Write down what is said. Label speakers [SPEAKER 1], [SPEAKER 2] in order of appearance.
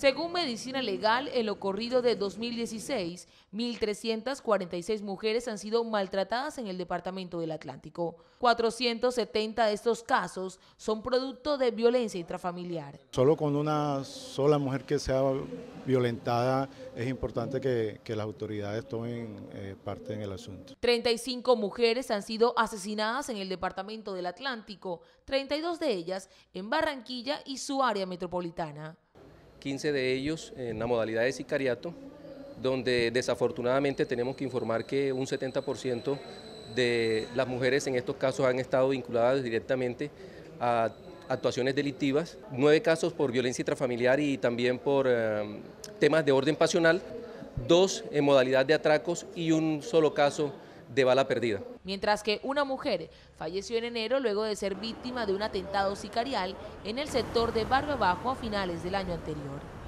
[SPEAKER 1] Según Medicina Legal, en lo corrido de 2016, 1.346 mujeres han sido maltratadas en el Departamento del Atlántico. 470 de estos casos son producto de violencia intrafamiliar.
[SPEAKER 2] Solo con una sola mujer que sea violentada es importante que, las autoridades tomen eh, parte en el asunto.
[SPEAKER 1] 35 mujeres han sido asesinadas en el Departamento del Atlántico, 32 de ellas en Barranquilla y su área metropolitana.
[SPEAKER 3] 15 de ellos en la modalidad de sicariato, donde desafortunadamente tenemos que informar que un 70% de las mujeres en estos casos han estado vinculadas directamente a actuaciones delictivas, nueve casos por violencia intrafamiliar y también por eh, temas de orden pasional, dos en modalidad de atracos y un solo caso de bala perdida.
[SPEAKER 1] Mientras que una mujer falleció en enero luego de ser víctima de un atentado sicarial en el sector de Barrio Bajo a finales del año anterior.